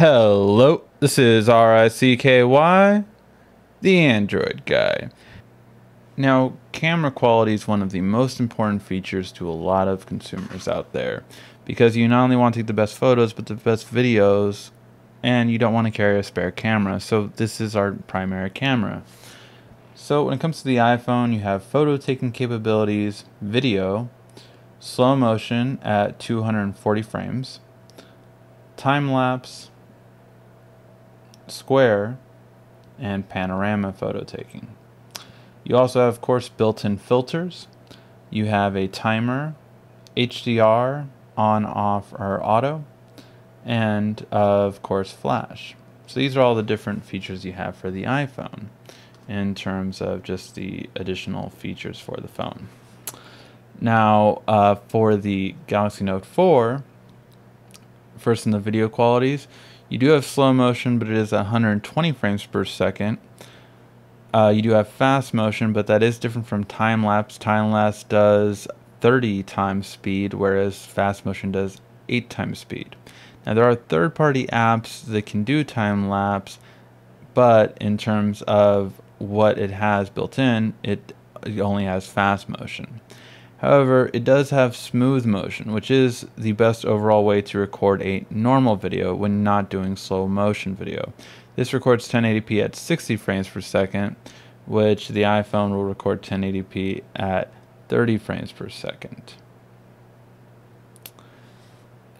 Hello, this is R-I-C-K-Y, the Android guy. Now, camera quality is one of the most important features to a lot of consumers out there because you not only want to take the best photos, but the best videos, and you don't want to carry a spare camera. So this is our primary camera. So when it comes to the iPhone, you have photo taking capabilities, video, slow motion at 240 frames, time lapse, square and panorama photo taking. You also have, of course, built-in filters. You have a timer, HDR, on, off, or auto, and uh, of course, flash. So these are all the different features you have for the iPhone in terms of just the additional features for the phone. Now, uh, for the Galaxy Note 4, first in the video qualities, you do have slow motion, but it is 120 frames per second. Uh, you do have fast motion, but that is different from time lapse. Time lapse does 30 times speed, whereas fast motion does 8 times speed. Now, there are third party apps that can do time lapse, but in terms of what it has built in, it only has fast motion. However, it does have smooth motion, which is the best overall way to record a normal video when not doing slow motion video. This records 1080p at 60 frames per second, which the iPhone will record 1080p at 30 frames per second.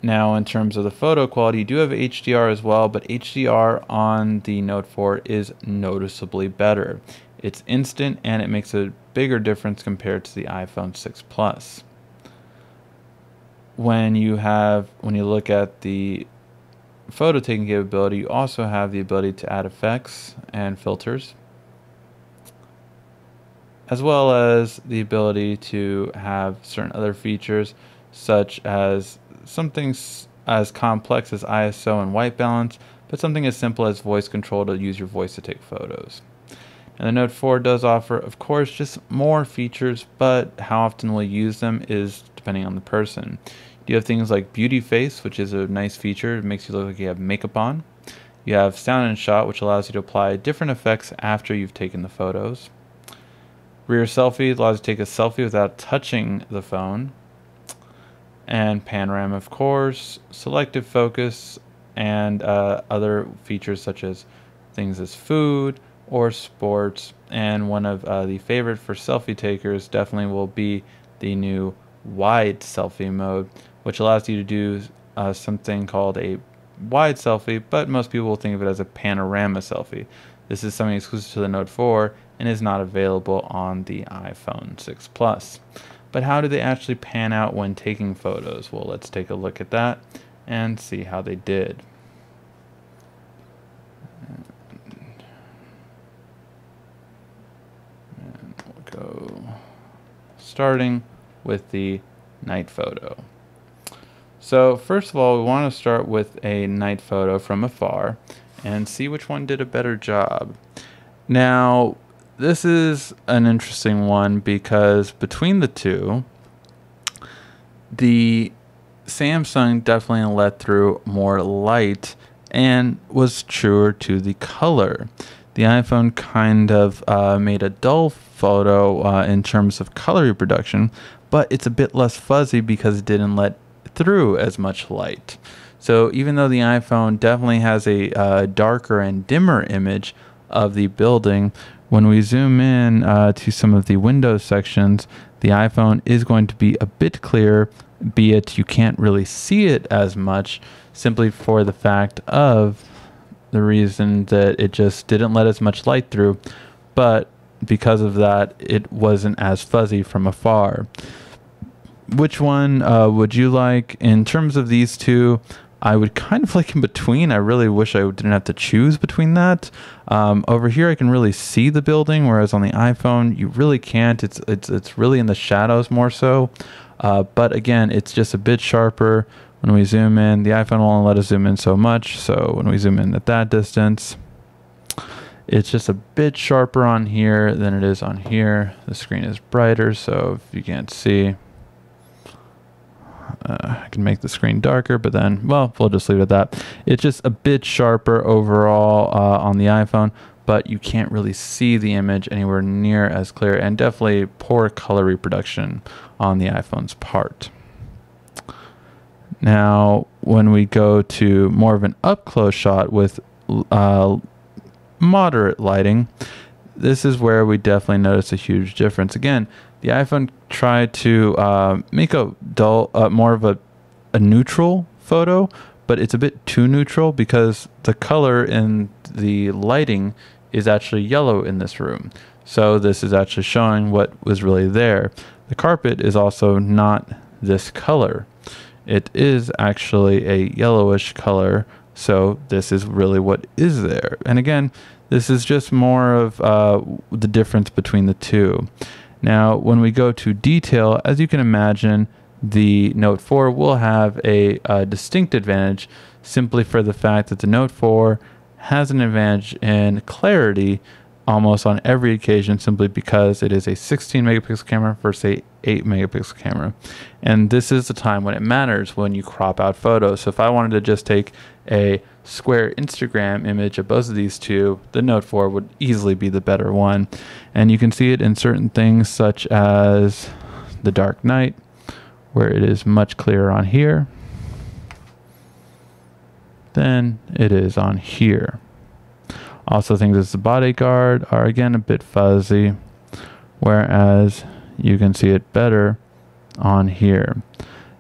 Now, in terms of the photo quality, you do have HDR as well, but HDR on the Note 4 is noticeably better. It's instant and it makes a bigger difference compared to the iPhone 6 Plus. When you have when you look at the photo taking capability, you also have the ability to add effects and filters as well as the ability to have certain other features such as something as complex as ISO and white balance, but something as simple as voice control to use your voice to take photos. And the Note 4 does offer, of course, just more features, but how often we'll use them is depending on the person. You have things like Beauty Face, which is a nice feature. It makes you look like you have makeup on. You have Sound and Shot, which allows you to apply different effects after you've taken the photos. Rear Selfie allows you to take a selfie without touching the phone. And Panorama, of course, Selective Focus, and uh, other features such as things as food, or sports. And one of uh, the favorite for selfie takers definitely will be the new wide selfie mode, which allows you to do uh, something called a wide selfie, but most people will think of it as a panorama selfie. This is something exclusive to the Note 4 and is not available on the iPhone 6 Plus. But how do they actually pan out when taking photos? Well, let's take a look at that and see how they did. starting with the night photo. So first of all, we want to start with a night photo from afar and see which one did a better job. Now, this is an interesting one because between the two, the Samsung definitely let through more light and was truer to the color the iPhone kind of uh, made a dull photo uh, in terms of color reproduction, but it's a bit less fuzzy because it didn't let through as much light. So even though the iPhone definitely has a uh, darker and dimmer image of the building, when we zoom in uh, to some of the window sections, the iPhone is going to be a bit clearer, be it you can't really see it as much simply for the fact of the reason that it just didn't let as much light through, but because of that, it wasn't as fuzzy from afar. Which one uh, would you like? In terms of these two, I would kind of like in between. I really wish I didn't have to choose between that. Um, over here, I can really see the building, whereas on the iPhone, you really can't. It's it's it's really in the shadows more so. Uh, but again, it's just a bit sharper. When we zoom in, the iPhone will only let us zoom in so much. So when we zoom in at that distance, it's just a bit sharper on here than it is on here. The screen is brighter, so if you can't see, uh, I can make the screen darker, but then, well, we'll just leave it at that. It's just a bit sharper overall uh, on the iPhone, but you can't really see the image anywhere near as clear and definitely poor color reproduction on the iPhone's part. Now, when we go to more of an up close shot with uh, moderate lighting, this is where we definitely notice a huge difference. Again, the iPhone tried to uh, make a dull, uh, more of a, a neutral photo, but it's a bit too neutral because the color in the lighting is actually yellow in this room. So this is actually showing what was really there. The carpet is also not this color it is actually a yellowish color. So this is really what is there. And again, this is just more of uh, the difference between the two. Now, when we go to detail, as you can imagine, the Note 4 will have a, a distinct advantage simply for the fact that the Note 4 has an advantage in clarity almost on every occasion simply because it is a 16 megapixel camera versus a 8 megapixel camera. And this is the time when it matters when you crop out photos. So if I wanted to just take a square Instagram image of both of these two, the Note 4 would easily be the better one. And you can see it in certain things such as the Dark Knight, where it is much clearer on here than it is on here. Also, things as the bodyguard are again a bit fuzzy, whereas you can see it better on here.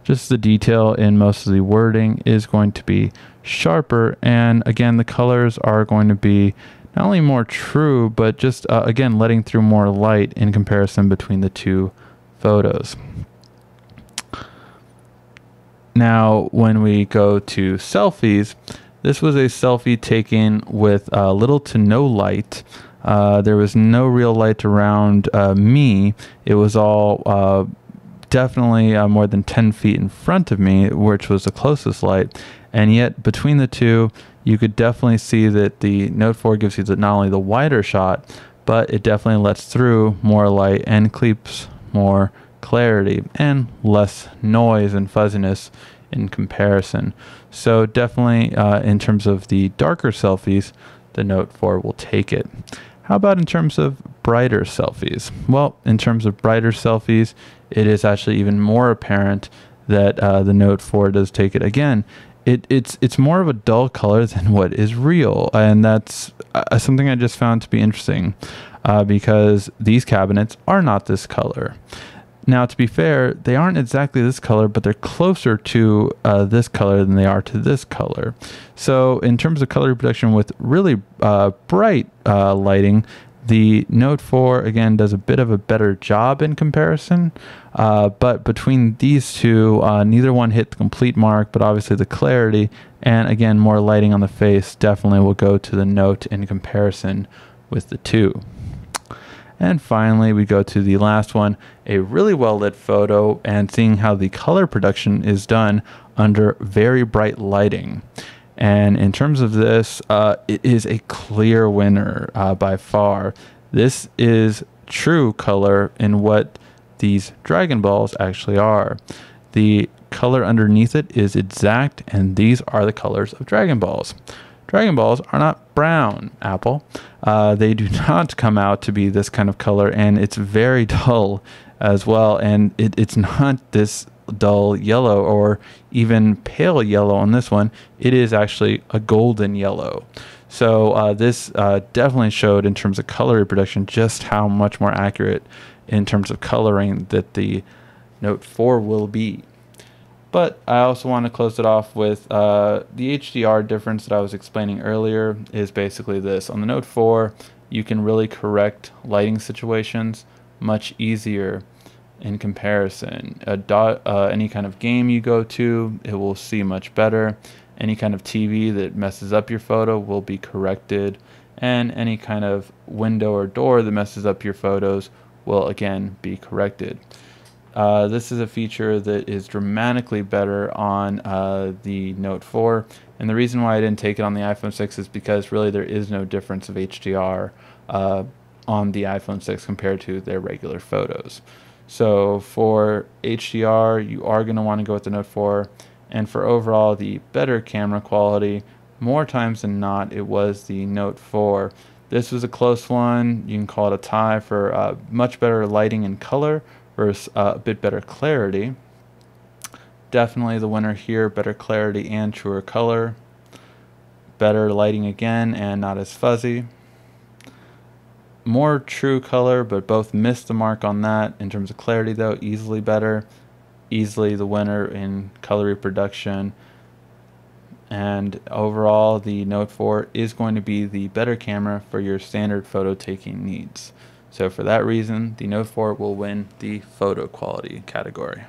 Just the detail in most of the wording is going to be sharper, and again, the colors are going to be not only more true, but just uh, again letting through more light in comparison between the two photos. Now, when we go to selfies, this was a selfie taken with uh, little to no light. Uh, there was no real light around uh, me. It was all uh, definitely uh, more than 10 feet in front of me, which was the closest light. And yet, between the two, you could definitely see that the Note 4 gives you the, not only the wider shot, but it definitely lets through more light and keeps more clarity and less noise and fuzziness in comparison. So definitely, uh, in terms of the darker selfies, the Note 4 will take it. How about in terms of brighter selfies? Well, in terms of brighter selfies, it is actually even more apparent that uh, the Note 4 does take it again. It, it's it's more of a dull color than what is real, and that's uh, something I just found to be interesting, uh, because these cabinets are not this color. Now, to be fair, they aren't exactly this color, but they're closer to uh, this color than they are to this color. So, in terms of color reproduction with really uh, bright uh, lighting, the Note 4 again does a bit of a better job in comparison, uh, but between these two, uh, neither one hit the complete mark, but obviously the clarity and again more lighting on the face definitely will go to the Note in comparison with the two. And finally, we go to the last one a really well lit photo and seeing how the color production is done under very bright lighting. And in terms of this, uh, it is a clear winner uh, by far. This is true color in what these Dragon Balls actually are. The color underneath it is exact, and these are the colors of Dragon Balls. Dragon Balls are not brown apple. Uh, they do not come out to be this kind of color, and it's very dull as well. And it, it's not this dull yellow or even pale yellow on this one. It is actually a golden yellow. So uh, this uh, definitely showed in terms of color reproduction just how much more accurate in terms of coloring that the Note 4 will be. But I also want to close it off with uh, the HDR difference that I was explaining earlier is basically this. On the Note 4, you can really correct lighting situations much easier in comparison. A dot, uh, any kind of game you go to, it will see much better. Any kind of TV that messes up your photo will be corrected. And any kind of window or door that messes up your photos will again be corrected. Uh, this is a feature that is dramatically better on uh, the Note 4. And the reason why I didn't take it on the iPhone 6 is because really there is no difference of HDR uh, on the iPhone 6 compared to their regular photos. So for HDR, you are going to want to go with the Note 4. And for overall, the better camera quality, more times than not, it was the Note 4. This was a close one. You can call it a tie for uh, much better lighting and color versus uh, a bit better clarity. Definitely the winner here, better clarity and truer color. Better lighting again and not as fuzzy. More true color, but both missed the mark on that. In terms of clarity though, easily better. Easily the winner in color reproduction. And overall, the Note 4 is going to be the better camera for your standard photo taking needs. So for that reason, the Note 4 will win the photo quality category.